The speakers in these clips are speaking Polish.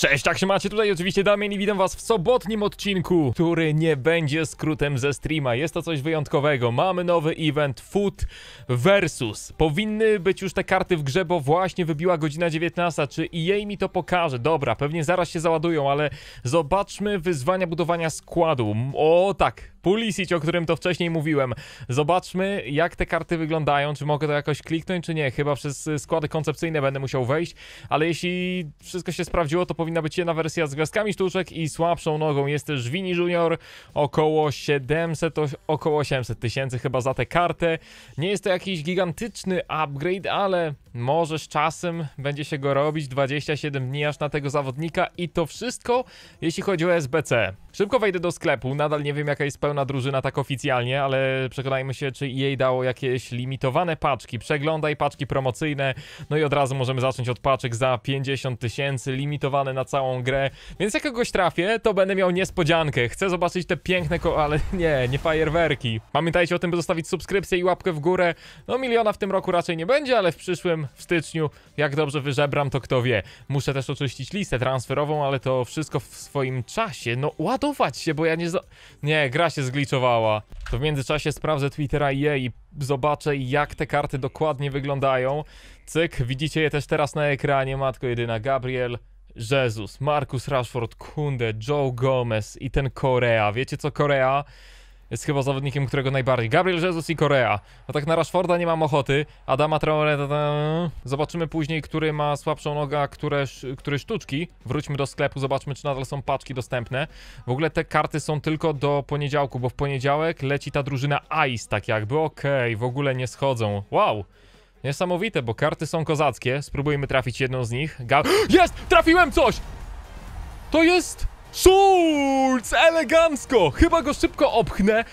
Cześć, tak się macie? Tutaj oczywiście Damian i witam was w sobotnim odcinku, który nie będzie skrótem ze streama. Jest to coś wyjątkowego. Mamy nowy event Food versus. Powinny być już te karty w grze, bo właśnie wybiła godzina 19. Czy jej mi to pokaże? Dobra, pewnie zaraz się załadują, ale zobaczmy wyzwania budowania składu. O tak, Pulisic, o którym to wcześniej mówiłem. Zobaczmy, jak te karty wyglądają, czy mogę to jakoś kliknąć, czy nie. Chyba przez y, składy koncepcyjne będę musiał wejść, ale jeśli wszystko się sprawdziło, to powinna być jedna wersja z gwiazdkami sztuczek i słabszą nogą jest też Vini Junior, około 700, około 800 tysięcy chyba za tę kartę. Nie jest to jakiś gigantyczny upgrade, ale może z czasem będzie się go robić, 27 dni aż na tego zawodnika i to wszystko, jeśli chodzi o SBC. Szybko wejdę do sklepu, nadal nie wiem jaka jest pełna pełna drużyna tak oficjalnie, ale przekonajmy się, czy jej dało jakieś limitowane paczki. Przeglądaj paczki promocyjne, no i od razu możemy zacząć od paczek za 50 tysięcy, limitowane na całą grę, więc jak kogoś trafię, to będę miał niespodziankę. Chcę zobaczyć te piękne ko... ale nie, nie fajerwerki. Pamiętajcie o tym, by zostawić subskrypcję i łapkę w górę. No miliona w tym roku raczej nie będzie, ale w przyszłym, w styczniu, jak dobrze wyżebram, to kto wie. Muszę też oczyścić listę transferową, ale to wszystko w swoim czasie. No ładować się, bo ja nie... Nie, gra się się zgliczowała. To w międzyczasie sprawdzę Twittera EA i zobaczę jak te karty dokładnie wyglądają. Cyk, widzicie je też teraz na ekranie, matko jedyna, Gabriel, Jezus, Marcus Rashford, Kunde, Joe Gomez i ten Korea. Wiecie co Korea? jest chyba zawodnikiem, którego najbardziej. Gabriel Jesus i Korea. No tak na Rashforda nie mam ochoty. Adama Traore... Zobaczymy później, który ma słabszą nogę, które, które sztuczki. Wróćmy do sklepu, zobaczmy, czy nadal są paczki dostępne. W ogóle te karty są tylko do poniedziałku, bo w poniedziałek leci ta drużyna Ice, tak jakby. Okej, okay, w ogóle nie schodzą. Wow! Niesamowite, bo karty są kozackie. Spróbujmy trafić jedną z nich. Ga jest! Trafiłem coś! To jest... Schulz! Elegancko! Chyba go szybko opchnę.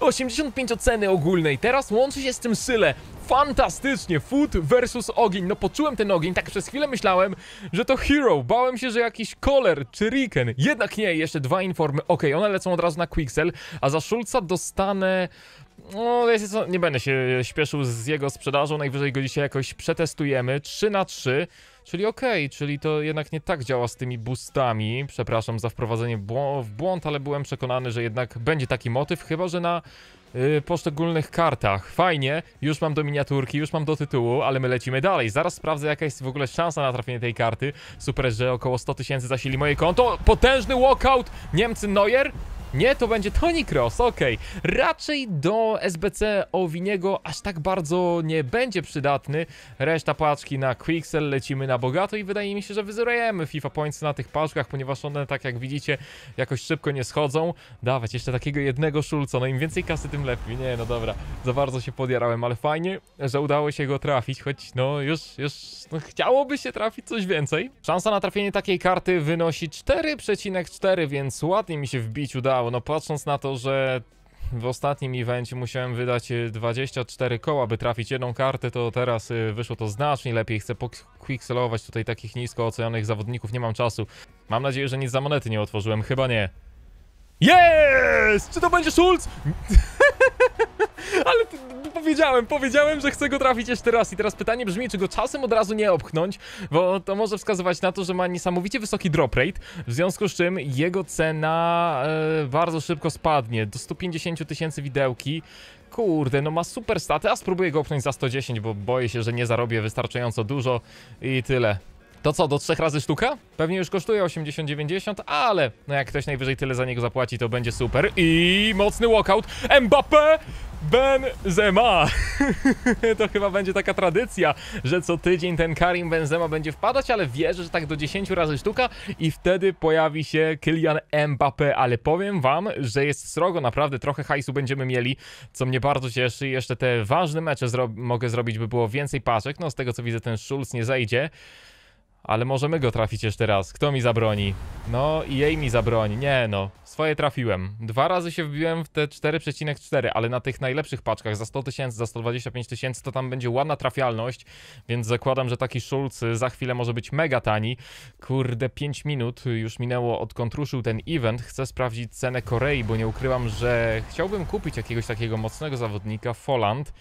85 oceny ogólnej. Teraz łączy się z tym Syle. Fantastycznie! Food versus ogień. No poczułem ten ogień, tak przez chwilę myślałem, że to Hero. Bałem się, że jakiś Koler czy Riken. Jednak nie, jeszcze dwa informy. Okej, okay, one lecą od razu na Quixel, a za Schulza dostanę... No, nie będę się śpieszył z jego sprzedażą, najwyżej go dzisiaj jakoś przetestujemy. 3 na 3 Czyli okej, okay, czyli to jednak nie tak działa z tymi boostami. Przepraszam za wprowadzenie w błąd, ale byłem przekonany, że jednak będzie taki motyw, chyba że na yy, poszczególnych kartach. Fajnie, już mam do miniaturki, już mam do tytułu, ale my lecimy dalej. Zaraz sprawdzę, jaka jest w ogóle szansa na trafienie tej karty. Super, że około 100 tysięcy zasili moje konto. Potężny walkout! Niemcy Neuer? Nie, to będzie Tony Cross, okej. Okay. Raczej do SBC Owiniego aż tak bardzo nie będzie przydatny. Reszta paczki na Quixel lecimy na bogato i wydaje mi się, że wyzerujemy FIFA Points na tych paczkach, ponieważ one, tak jak widzicie, jakoś szybko nie schodzą. Dawać jeszcze takiego jednego Szulca, no im więcej kasy, tym lepiej. Nie, no dobra, za bardzo się podjarałem, ale fajnie, że udało się go trafić, choć no już, już no, chciałoby się trafić coś więcej. Szansa na trafienie takiej karty wynosi 4,4, więc ładnie mi się wbić udało no patrząc na to, że w ostatnim evencie musiałem wydać 24 y, koła, by trafić jedną kartę, to teraz y, wyszło to znacznie lepiej. Chcę pokwikselować tutaj takich nisko ocenionych zawodników, nie mam czasu. Mam nadzieję, że nic za monety nie otworzyłem, chyba nie. Jest! Czy to będzie Schulz? powiedziałem, powiedziałem, że chcę go trafić jeszcze raz i teraz pytanie brzmi, czy go czasem od razu nie obchnąć, bo to może wskazywać na to, że ma niesamowicie wysoki drop rate, w związku z czym jego cena e, bardzo szybko spadnie do 150 tysięcy widełki. Kurde, no ma super staty, a spróbuję go obchnąć za 110, bo boję się, że nie zarobię wystarczająco dużo i tyle. To co, do trzech razy sztuka? Pewnie już kosztuje 80-90, ale no jak ktoś najwyżej tyle za niego zapłaci, to będzie super. I mocny walkout. Mbappé! Benzema! to chyba będzie taka tradycja, że co tydzień ten Karim Benzema będzie wpadać, ale wierzę, że tak do 10 razy sztuka i wtedy pojawi się Kylian Mbappé, ale powiem wam, że jest srogo, naprawdę trochę hajsu będziemy mieli, co mnie bardzo cieszy. Jeszcze te ważne mecze zro mogę zrobić, by było więcej paczek, no z tego co widzę ten Schulz nie zejdzie. Ale możemy go trafić jeszcze raz. Kto mi zabroni? No i jej mi zabroni. Nie no, swoje trafiłem. Dwa razy się wbiłem w te 4,4, ale na tych najlepszych paczkach za 100 tysięcy, za 125 tysięcy to tam będzie ładna trafialność, więc zakładam, że taki Schulz y, za chwilę może być mega tani. Kurde, 5 minut już minęło odkąd ruszył ten event. Chcę sprawdzić cenę Korei, bo nie ukrywam, że chciałbym kupić jakiegoś takiego mocnego zawodnika, Folland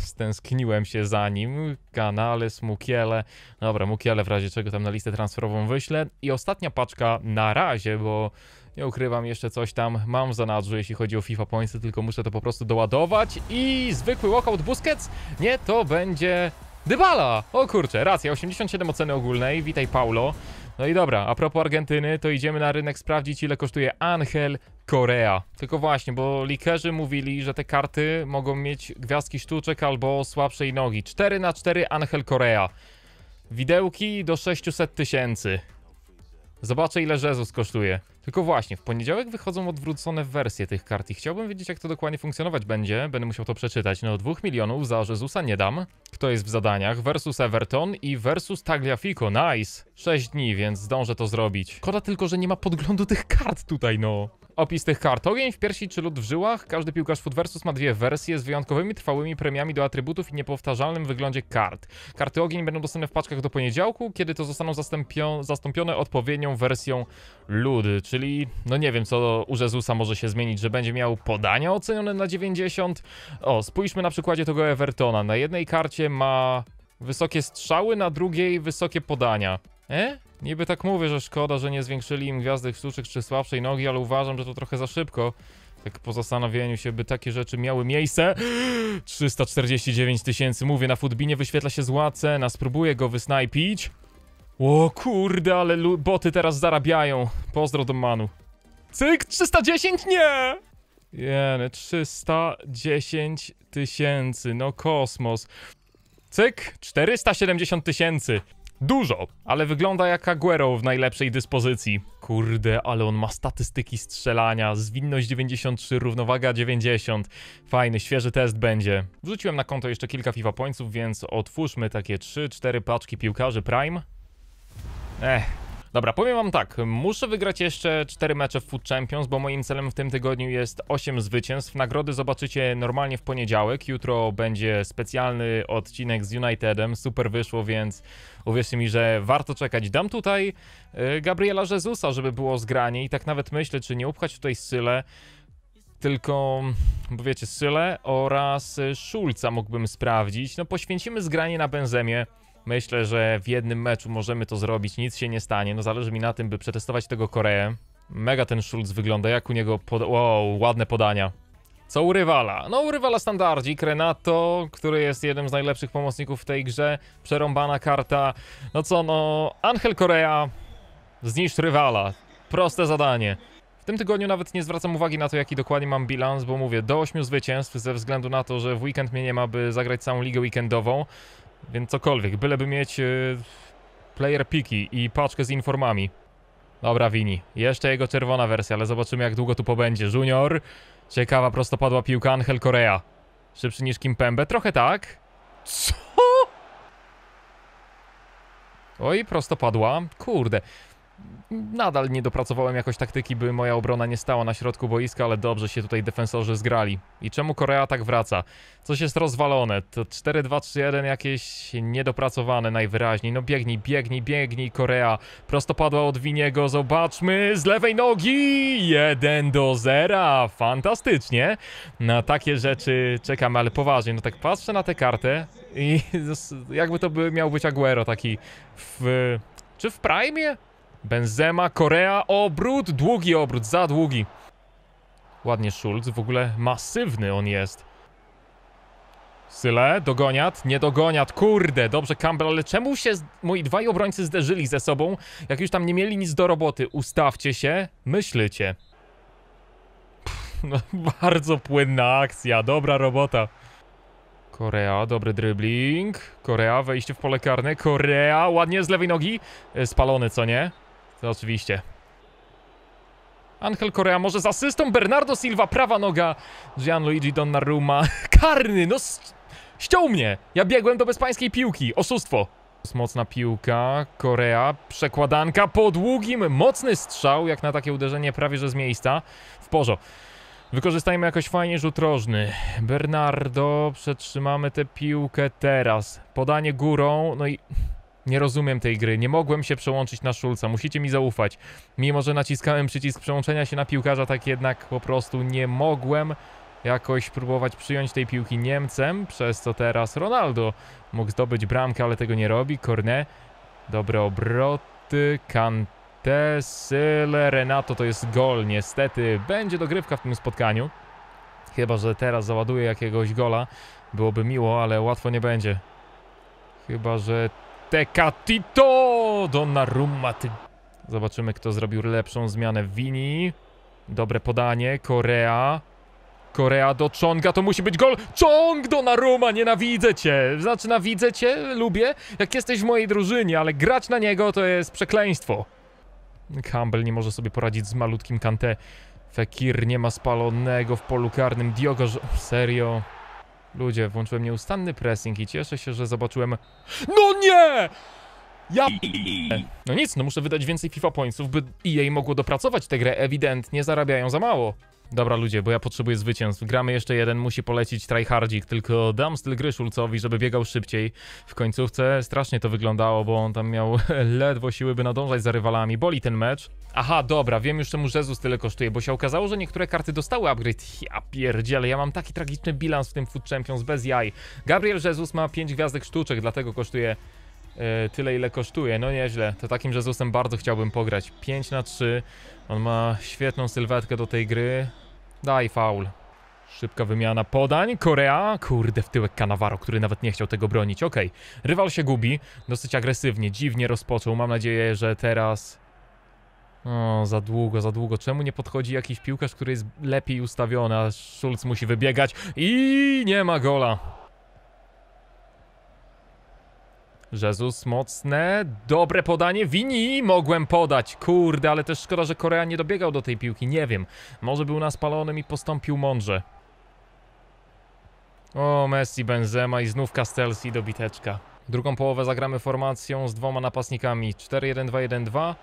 stęskniłem się za nim. Kanale, Mukiele. Dobra, Mukiele w razie czego tam na listę transferową wyślę. I ostatnia paczka na razie, bo nie ukrywam, jeszcze coś tam mam za nadrzu, jeśli chodzi o FIFA Points, tylko muszę to po prostu doładować. I zwykły walkout Busquets? Nie, to będzie... Dybala! O kurczę, racja, 87 oceny ogólnej, witaj Paulo. No i dobra, a propos Argentyny, to idziemy na rynek sprawdzić ile kosztuje Angel Korea. Tylko właśnie, bo likerzy mówili, że te karty mogą mieć gwiazdki sztuczek albo słabszej nogi. 4 na 4 Angel Korea. Widełki do 600 tysięcy. Zobaczę ile Jezus kosztuje. Tylko właśnie, w poniedziałek wychodzą odwrócone wersje tych kart i chciałbym wiedzieć jak to dokładnie funkcjonować będzie. Będę musiał to przeczytać. No 2 milionów za Jezusa nie dam. Kto jest w zadaniach? Versus Everton i versus Tagliafico. Nice! 6 dni, więc zdążę to zrobić. Koda tylko, że nie ma podglądu tych kart tutaj, no. Opis tych kart. Ogień w piersi czy lód w żyłach. Każdy piłkarz Foot Versus ma dwie wersje z wyjątkowymi trwałymi premiami do atrybutów i niepowtarzalnym wyglądzie kart. Karty ogień będą dostępne w paczkach do poniedziałku, kiedy to zostaną zastąpione odpowiednią wersją lód, czyli no nie wiem co u Jezusa może się zmienić, że będzie miał podania ocenione na 90. O, spójrzmy na przykładzie tego Evertona. Na jednej karcie ma wysokie strzały, na drugiej wysokie podania. E? Niby tak mówię, że szkoda, że nie zwiększyli im gwiazdy sztuczek czy słabszej nogi, ale uważam, że to trochę za szybko. Tak po zastanowieniu się, by takie rzeczy miały miejsce. 349 tysięcy, mówię, na futbinie wyświetla się zła cena, spróbuję go wysnajpić. O kurde, ale boty teraz zarabiają. Pozdro do Manu. Cyk, 310, nie! Jene, 310 tysięcy, no kosmos. Cyk, 470 tysięcy. Dużo, ale wygląda jak Aguero w najlepszej dyspozycji. Kurde, ale on ma statystyki strzelania, zwinność 93, równowaga 90. Fajny, świeży test będzie. Wrzuciłem na konto jeszcze kilka FIFA pońców, więc otwórzmy takie 3-4 paczki piłkarzy Prime. Ech, Dobra, powiem wam tak, muszę wygrać jeszcze 4 mecze w Food Champions, bo moim celem w tym tygodniu jest 8 zwycięstw. Nagrody zobaczycie normalnie w poniedziałek, jutro będzie specjalny odcinek z Unitedem, super wyszło, więc uwierzcie mi, że warto czekać. Dam tutaj y, Gabriela Jezusa, żeby było zgranie i tak nawet myślę, czy nie upchać tutaj Syle, tylko, bo wiecie, Syle oraz Szulca mógłbym sprawdzić. No poświęcimy zgranie na Benzemie. Myślę, że w jednym meczu możemy to zrobić, nic się nie stanie. No zależy mi na tym, by przetestować tego Koreę. Mega ten Schulz wygląda, jak u niego pod... Wow, ładne podania. Co u rywala? No u rywala standardzik, Renato, który jest jednym z najlepszych pomocników w tej grze, przerąbana karta. No co, no Angel Korea, zniszcz rywala. Proste zadanie. W tym tygodniu nawet nie zwracam uwagi na to, jaki dokładnie mam bilans, bo mówię, do 8 zwycięstw ze względu na to, że w weekend mnie nie ma, by zagrać całą ligę weekendową. Więc cokolwiek, byleby mieć yy, player piki i paczkę z informami. Dobra, Wini. Jeszcze jego czerwona wersja, ale zobaczymy jak długo tu pobędzie. Junior. Ciekawa prostopadła piłka Angel Korea. Szybszy niż Kim Pembe. Trochę tak. Co? Oj, prostopadła. Kurde nadal nie dopracowałem jakoś taktyki, by moja obrona nie stała na środku boiska, ale dobrze się tutaj defensorzy zgrali. I czemu Korea tak wraca? Coś jest rozwalone, to 4-2-3-1 jakieś niedopracowane najwyraźniej. No biegnij, biegnij, biegnij Korea. Prostopadła od Winiego, zobaczmy, z lewej nogi 1 do 0, fantastycznie. Na takie rzeczy czekamy, ale poważnie, no tak patrzę na tę kartę i jakby to by miał być Aguero taki w... Czy w Prime? Benzema, Korea, obrót, długi obrót, za długi. Ładnie Schulz, w ogóle masywny on jest. Syle, dogoniat, nie dogoniat, kurde, dobrze Campbell, ale czemu się moi dwaj obrońcy zderzyli ze sobą, jak już tam nie mieli nic do roboty? Ustawcie się, myślicie. no, bardzo płynna akcja, dobra robota. Korea, dobry dribbling. Korea, wejście w pole karne. Korea, ładnie z lewej nogi. E, spalony, co nie? No, oczywiście. Angel Korea może z asystą, Bernardo Silva, prawa noga, Gianluigi Donnarumma, karny, no ściął mnie, ja biegłem do bezpańskiej piłki, oszustwo. Mocna piłka, Korea, przekładanka po długim, mocny strzał, jak na takie uderzenie prawie że z miejsca, w porządku. Wykorzystajmy jakoś fajnie rzut rożny. Bernardo, przetrzymamy tę piłkę teraz. Podanie górą, no i nie rozumiem tej gry, nie mogłem się przełączyć na Szulca, musicie mi zaufać. Mimo, że naciskałem przycisk przełączenia się na piłkarza, tak jednak po prostu nie mogłem jakoś próbować przyjąć tej piłki Niemcem, przez co teraz Ronaldo mógł zdobyć bramkę, ale tego nie robi. Corne, dobre obroty, Kante, Syle, Renato to jest gol, niestety. Będzie dogrywka w tym spotkaniu. Chyba, że teraz załaduje jakiegoś gola. Byłoby miło, ale łatwo nie będzie. Chyba, że Tecatito! Donnarumma, ty... Zobaczymy, kto zrobił lepszą zmianę. Wini. Dobre podanie. Korea. Korea do Chonga, to musi być gol. Chong do nienawidzę cię. Znaczy, nawidzę cię, lubię, jak jesteś w mojej drużynie, ale grać na niego to jest przekleństwo. Campbell nie może sobie poradzić z malutkim Kante. Fekir nie ma spalonego w polu karnym. Diogo... Serio? Ludzie, włączyłem nieustanny pressing i cieszę się, że zobaczyłem... No nie! Ja... No nic, no muszę wydać więcej FIFA Pointsów, by jej mogło dopracować tę grę. Ewidentnie zarabiają za mało. Dobra ludzie, bo ja potrzebuję zwycięstw. Gramy jeszcze jeden, musi polecić tryhardzik, tylko dam styl gry Szulcowi, żeby biegał szybciej. W końcówce strasznie to wyglądało, bo on tam miał ledwo siły, by nadążać za rywalami. Boli ten mecz. Aha, dobra, wiem już czemu Jezus tyle kosztuje, bo się okazało, że niektóre karty dostały upgrade. Ja pierdziele, ja mam taki tragiczny bilans w tym Food Champions bez jaj. Gabriel Jezus ma 5 gwiazdek sztuczek, dlatego kosztuje E, tyle ile kosztuje. No nieźle, to takim Jezusem bardzo chciałbym pograć. 5 na 3 on ma świetną sylwetkę do tej gry. Daj faul. Szybka wymiana podań, Korea, kurde w tyłek Kanawaro, który nawet nie chciał tego bronić, okej. Okay. Rywal się gubi, dosyć agresywnie, dziwnie rozpoczął, mam nadzieję, że teraz... O, za długo, za długo, czemu nie podchodzi jakiś piłkarz, który jest lepiej ustawiony, a Schulz musi wybiegać i nie ma gola. Jezus, mocne, dobre podanie, Wini, mogłem podać, kurde, ale też szkoda, że Korea nie dobiegał do tej piłki, nie wiem, może był spalonym i postąpił mądrze. O, Messi, Benzema i znów Castelsi do biteczka. Drugą połowę zagramy formacją z dwoma napastnikami, 4-1-2-1-2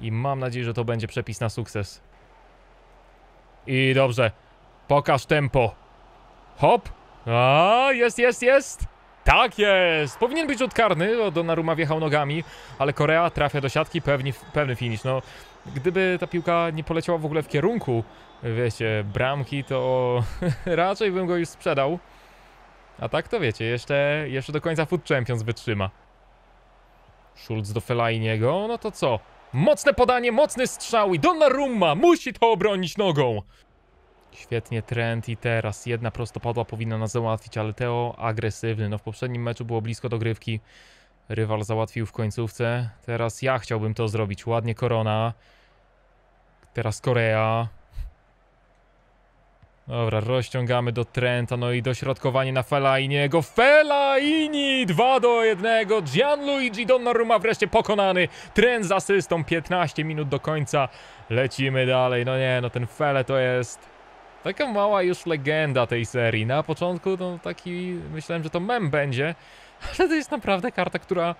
i mam nadzieję, że to będzie przepis na sukces. I dobrze, pokaż tempo. Hop, a jest, jest, jest. Tak jest! Powinien być rzut karny, Donnarumma wjechał nogami, ale Korea trafia do siatki, pewny pewny finish. No, gdyby ta piłka nie poleciała w ogóle w kierunku, wiecie, bramki, to raczej bym go już sprzedał. A tak to wiecie, jeszcze, jeszcze do końca Food Champions wytrzyma. Schulz do Felainiego, no to co? Mocne podanie, mocny strzał i Donnarumma musi to obronić nogą. Świetnie, trend i teraz jedna prostopadła powinna nas załatwić, ale Teo agresywny. No w poprzednim meczu było blisko dogrywki. Rywal załatwił w końcówce. Teraz ja chciałbym to zrobić. Ładnie Korona. Teraz Korea. Dobra, rozciągamy do Trenta, no i dośrodkowanie na Felainiego. Felaini! 2 do 1. Gianluigi Donnarumma wreszcie pokonany. Trent z asystą, 15 minut do końca. Lecimy dalej. No nie, no ten Fele to jest Taka mała już legenda tej serii. Na początku no, taki myślałem, że to mem będzie, ale to jest naprawdę karta, która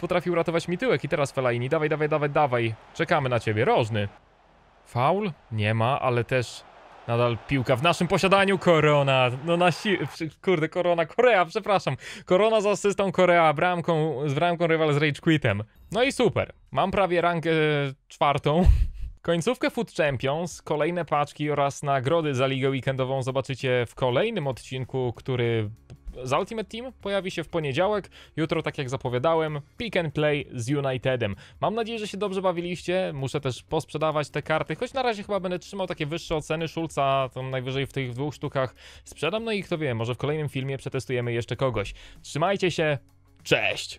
potrafi uratować mi tyłek. I teraz felaini dawaj, dawaj, dawaj, dawaj. Czekamy na ciebie, rożny. Faul? Nie ma, ale też nadal piłka w naszym posiadaniu. Korona, no na si... Kurde, Korona, Korea, przepraszam. Korona z asystą Korea, bramką, z bramką rywal z Rage Quitem. No i super. Mam prawie rankę e, czwartą. Końcówkę Food Champions, kolejne paczki oraz nagrody za ligę weekendową zobaczycie w kolejnym odcinku, który za Ultimate Team pojawi się w poniedziałek. Jutro, tak jak zapowiadałem, pick and play z Unitedem. Mam nadzieję, że się dobrze bawiliście. Muszę też posprzedawać te karty, choć na razie chyba będę trzymał takie wyższe oceny Szulca, tam najwyżej w tych dwóch sztukach sprzedam. No i kto wie, może w kolejnym filmie przetestujemy jeszcze kogoś. Trzymajcie się, cześć!